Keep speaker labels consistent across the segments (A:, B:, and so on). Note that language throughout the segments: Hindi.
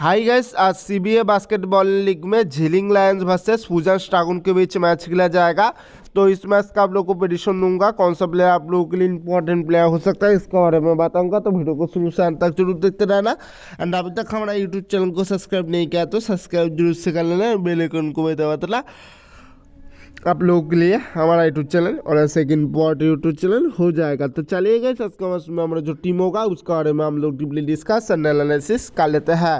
A: हाई गैस आज C B A basketball league में झीलिंग लायंस वर्सेस पूजा स्टागुन के बीच मैच खेला जाएगा तो इस मैच का आप लोगों को प्रिडिक्शन दूंगा कौन सा प्लेयर आप लोगों के लिए इंपॉर्टेंट प्लेयर हो सकता है इसके बारे में बताऊंगा तो वीडियो को शुरू से अंत तक जरूर देखते रहना एंड अभी तक हमारा यूट्यूब चैनल को सब्सक्राइब नहीं किया तो सब्सक्राइब जरूर से कर लेना बेलेकन को भी बता देना आप लोगों के लिए हमारा यूट्यूब चैनल और ऐसे एक इम्पोर्ट यूट्यूब चैनल हो जाएगा तो चलिए गए सबसे हमारा जो टीम होगा उसके बारे में हम लोग डीपली डिस्कस एंड एनालिसिस कर लेते हैं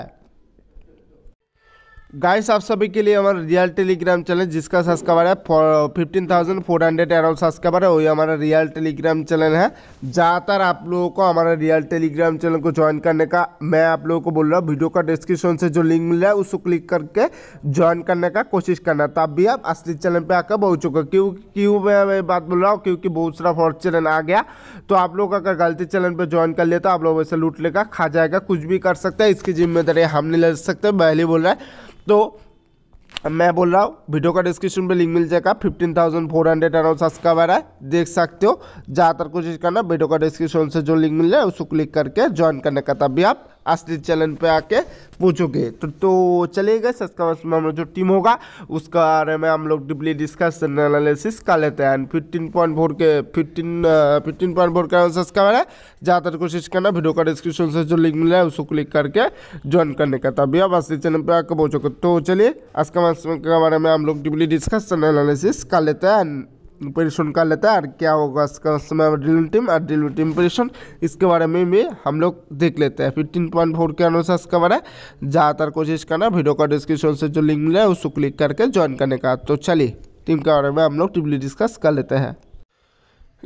A: गाइस आप सभी के लिए हमारा रियल टेलीग्राम चैनल जिसका सब्सक्राइबर है fifteen thousand four hundred around subscriber है वही हमारा रियल टेलीग्राम चैनल है ज़्यादातर आप लोगों को हमारा रियल टेलीग्राम चैनल को ज्वाइन करने का मैं आप लोगों को बोल रहा हूँ वीडियो का डिस्क्रिप्शन से जो लिंक मिल रहा है उसको क्लिक करके ज्वाइन करने का कोशिश करना तब भी आप असली चैनल पर आकर बहुत चुके क्यों क्यों मैं बात बोल रहा हूँ क्योंकि बहुत सारा फॉर्ड चैनल आ गया तो आप लोग अगर गलती चैनल पर ज्वाइन कर लिया तो आप लोग वैसे लूट लेगा खा जाएगा कुछ भी कर सकते हैं इसकी जिम्मेदारी हम नहीं ले सकते पहले बोल रहे हैं तो मैं बोल रहा हूँ वीडियो का डिस्क्रिप्शन पे लिंक मिल जाएगा fifteen thousand four hundred around subscriber है देख सकते हो ज़्यादातर कोशिश करना वीडियो का डिस्क्रिप्शन से जो लिंक मिल जाए उसको क्लिक करके ज्वाइन करने का तब भी आप असली चैनल पे आके पूछोगे तो तो चलेगा सबका उसमें हम लोग जो टीम होगा उसका बारे में हम लोग डिपली डिस्कशन एनालिसिस कर लेते हैं फिफ्टीन पॉइंट फोर के फिफ्टीन फिफ्टीन पॉइंट फोर का आंसर का है ज़्यादातर कोशिश करना वीडियो का डिस्क्रिप्शन से जो लिंक मिला है उसको क्लिक करके ज्वाइन करने का तभी आप असली चैनल पर आकर पहुँचोगे तो चलिए आज का बारे में हम लोग डिपली डिस्कशन एनालिसिस कर लेते हैं परेशन कर लेता है और क्या होगा इसका समय ड्रिलिंग टीम और ड्रिलिंग टीम परेशन इसके बारे में भी हम लोग देख लेते हैं फिफ्टीन पॉइंट फोर के अनुसार इसके बारे ज़्यादातर कोशिश करना वीडियो का डिस्क्रिप्शन से जो लिंक मिला है उसको क्लिक करके ज्वाइन करने का तो चलिए टीम के बारे में हम लोग टिपली डिस्कस कर लेते हैं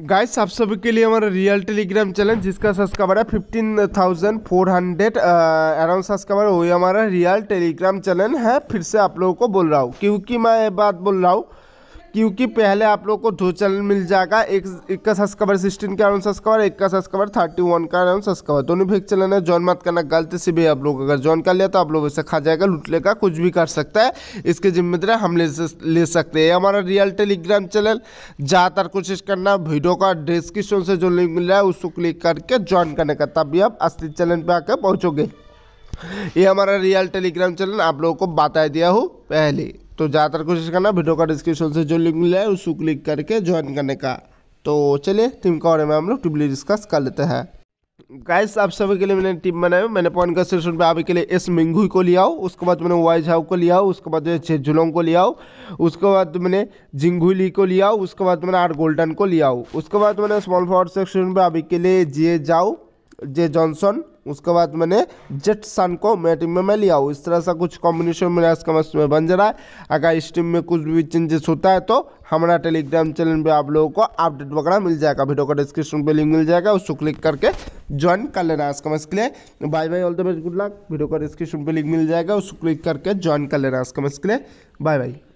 A: गाइस आप सभी के लिए हमारा रियल टेलीग्राम चैनल जिसका सब्सक्राइबर है fifteen thousand four hundred around subscriber वही हमारा रियल टेलीग्राम चैनल है फिर से आप लोगों को बोल रहा हूँ क्योंकि मैं ये बात बोल रहा हूँ क्योंकि पहले आप लोग को दो चैनल मिल जाएगा एक एक का कवर सिक्सटीन का अराउंड सस कवर एक का सस कवर थर्टी वन का अराउंड सस कवर दोनों एक चैनल है ज्वाइन मत करना गलती से भी आप लोग अगर ज्वाइन कर लिया तो आप लोग इसे खा जाएगा लूट लेगा कुछ भी कर सकता है इसकी जिम्मेदारी हम ले, ले सकते हैं हमारा रियल टेलीग्राम चैनल ज़्यादातर कोशिश करना वीडियो का डिस्क्रिप्शन से जो लिंक मिल रहा है उसको क्लिक करके ज्वाइन करने का भी आप असली चैनल पर आकर पहुँचोगे ये हमारा रियल टेलीग्राम चैनल आप लोगों को बताया दिया हूँ पहले तो ज़्यादातर कोशिश करना वीडियो का डिस्क्रिप्शन से जो लिंक मिला है उसको क्लिक करके ज्वाइन करने का तो चलिए टीम के बारे में हम लोग टिपली डिस्कस कर लेते हैं गाइस आप सभी के लिए मैंने टीम बनाया मैंने पॉइंट का सेशन पे अभी के लिए एस मिंगू को लिया हो उसके बाद मैंने वाई झाउ को लिया हो उसके बाद छे जुलोंग को लिया हो उसके बाद मैंने जिंगुली को लिया हो उसके बाद मैंने आर गोल्डन को लिया हो उसके बाद मैंने स्मॉल फॉर्ड सेक्शन पे अभी के लिए जे जाओ जे जॉनसन उसके बाद मैंने जेट सन को टीम में मैं लिया हूँ इस तरह सा कुछ कॉम्बिनेशन मेरा आज का में बन जा रहा है अगर इस टीम में कुछ भी चेंजेस होता है तो हमारा टेलीग्राम चैनल पे आप लोगों को अपडेट वगैरह मिल जाएगा वीडियो का डिस्क्रिप्शन पे लिंक मिल जाएगा उसको क्लिक करके ज्वाइन कर लेना आज का के लिए bye bye all the best good luck video का डिस्क्रिप्शन पर लिंक मिल जाएगा उसको क्लिक करके ज्वाइन कर लेना आज का के लिए बाय बाय